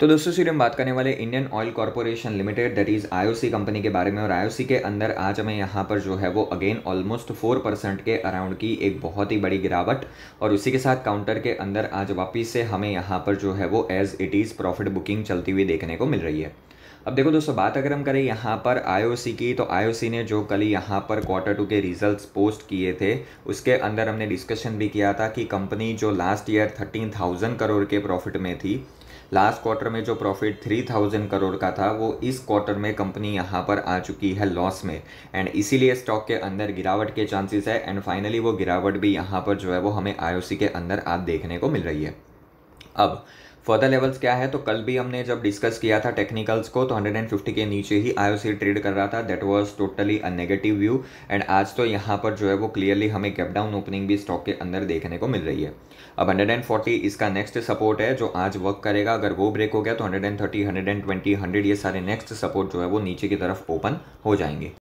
तो दोस्तों सिर्फ हम बात करने वाले Indian Oil Corporation Limited that is IOC company के बारे में और आईओसी के अंदर आज हमें यहाँ पर जो है वो अगेन ऑलमोस्ट फोर परसेंट के अराउंड की एक बहुत ही बड़ी गिरावट और उसी के साथ काउंटर के अंदर आज वापिस से हमें यहाँ पर जो है वो as it is profit booking चलती हुई देखने को मिल रही है अब देखो दोस्तों बात अगर हम करें यहाँ पर आईओसी की तो आईओसी ने जो कल यहाँ पर क्वार्टर टू के रिजल्ट्स पोस्ट किए थे उसके अंदर हमने डिस्कशन भी किया था कि कंपनी जो last year thirteen thousand crore के प्रॉफिट में थी लास्ट क्वार्टर में जो प्रॉफिट थ्री थाउजेंड करोड़ का था वो इस क्वार्टर में कंपनी यहाँ पर आ चुकी है लॉस में एंड इसीलिए स्टॉक के अंदर गिरावट के चांसेस है एंड फाइनली वो गिरावट भी यहाँ पर जो है वो हमें आई के अंदर आज देखने को मिल रही है अब फर्दर लेवल्स क्या है तो कल भी हमने जब डिस्कस किया था टेक्निकल्स को तो 150 के नीचे ही आईओसी ट्रेड कर रहा था that was totally a negative view and आज तो यहाँ पर जो है वो क्लियरली हमें गैप डाउन ओपनिंग भी स्टॉक के अंदर देखने को मिल रही है अब 140 इसका नेक्स्ट सपोर्ट है जो आज वर्क करेगा अगर वो ब्रेक हो गया तो हंड्रेड एंड ये सारे नेक्स्ट सपोर्ट जो है वो नीचे की तरफ ओपन हो जाएंगे